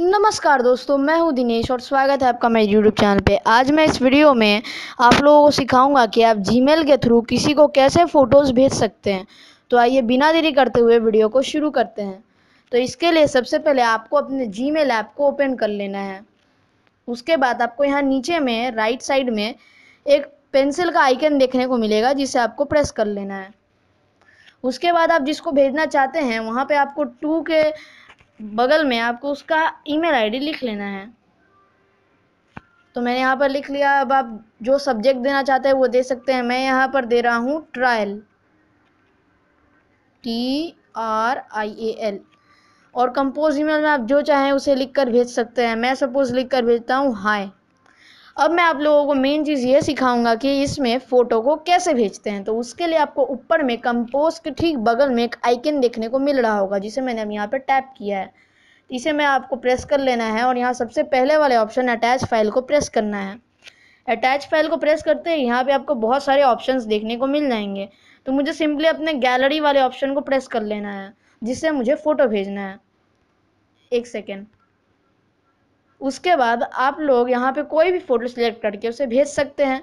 नमस्कार दोस्तों मैं हूं दिनेश और स्वागत है आपका मेरे यूट्यूब चैनल पे आज मैं इस वीडियो में आप लोगों को सिखाऊंगा कि आप जीमेल के थ्रू किसी को कैसे फ़ोटोज़ भेज सकते हैं तो आइए बिना देरी करते हुए वीडियो को शुरू करते हैं तो इसके लिए सबसे पहले आपको अपने जी मेल ऐप को ओपन कर लेना है उसके बाद आपको यहाँ नीचे में राइट साइड में एक पेंसिल का आइकन देखने को मिलेगा जिसे आपको प्रेस कर लेना है उसके बाद आप जिसको भेजना चाहते हैं वहाँ पे आपको टू के बगल में आपको उसका ईमेल आईडी लिख लेना है तो मैंने यहाँ पर लिख लिया अब आप जो सब्जेक्ट देना चाहते हैं वो दे सकते हैं मैं यहाँ पर दे रहा हूँ trial T R I A L और कंपोज ईमेल में आप जो चाहें उसे लिख कर भेज सकते हैं मैं सपोज लिख कर भेजता हूँ हाय अब मैं आप लोगों को मेन चीज़ ये सिखाऊंगा कि इसमें फ़ोटो को कैसे भेजते हैं तो उसके लिए आपको ऊपर में कंपोज के ठीक बगल में एक आइकन देखने को मिल रहा होगा जिसे मैंने अब यहाँ पर टैप किया है इसे मैं आपको प्रेस कर लेना है और यहाँ सबसे पहले वाले ऑप्शन अटैच फाइल को प्रेस करना है अटैच फाइल को प्रेस करते ही यहाँ पर आपको बहुत सारे ऑप्शन देखने को मिल जाएंगे तो मुझे सिंपली अपने गैलरी वाले ऑप्शन को प्रेस कर लेना है जिससे मुझे फ़ोटो भेजना है एक सेकेंड उसके बाद आप लोग यहाँ पे कोई भी फ़ोटो सिलेक्ट करके उसे भेज सकते हैं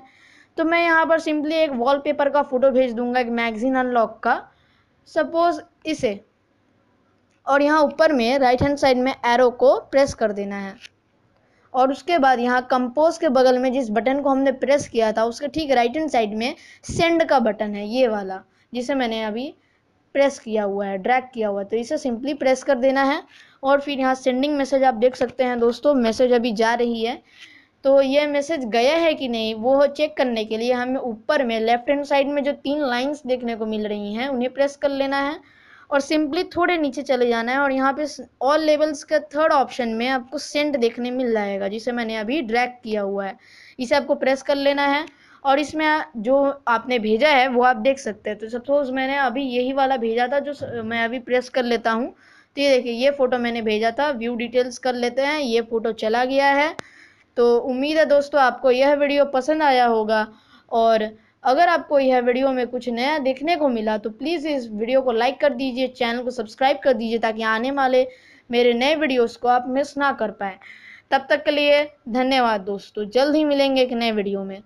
तो मैं यहाँ पर सिंपली एक वॉलपेपर का फ़ोटो भेज दूंगा एक मैगज़ीन अनलॉक का सपोज़ इसे और यहाँ ऊपर में राइट हैंड साइड में एरो को प्रेस कर देना है और उसके बाद यहाँ कंपोज के बगल में जिस बटन को हमने प्रेस किया था उसके ठीक राइट हैंड साइड में सेंड का बटन है ये वाला जिसे मैंने अभी प्रेस किया हुआ है ड्रैग किया हुआ है तो इसे सिंपली प्रेस कर देना है और फिर यहाँ सेंडिंग मैसेज आप देख सकते हैं दोस्तों मैसेज अभी जा रही है तो ये मैसेज गया है कि नहीं वो चेक करने के लिए हमें ऊपर में लेफ्ट हैंड साइड में जो तीन लाइंस देखने को मिल रही हैं उन्हें प्रेस कर लेना है और सिंपली थोड़े नीचे चले जाना है और यहाँ पे ऑल लेवल्स का थर्ड ऑप्शन में आपको सेंड देखने मिल जाएगा जिसे मैंने अभी ड्रैग किया हुआ है इसे आपको प्रेस कर लेना है और इसमें जो आपने भेजा है वो आप देख सकते हैं तो सपोज मैंने अभी यही वाला भेजा था जो मैं अभी प्रेस कर लेता हूँ तो ये देखिए ये फ़ोटो मैंने भेजा था व्यू डिटेल्स कर लेते हैं ये फ़ोटो चला गया है तो उम्मीद है दोस्तों आपको यह वीडियो पसंद आया होगा और अगर आपको यह वीडियो में कुछ नया देखने को मिला तो प्लीज़ इस वीडियो को लाइक कर दीजिए चैनल को सब्सक्राइब कर दीजिए ताकि आने वाले मेरे नए वीडियोस को आप मिस ना कर पाएँ तब तक के लिए धन्यवाद दोस्तों जल्द ही मिलेंगे एक नए वीडियो में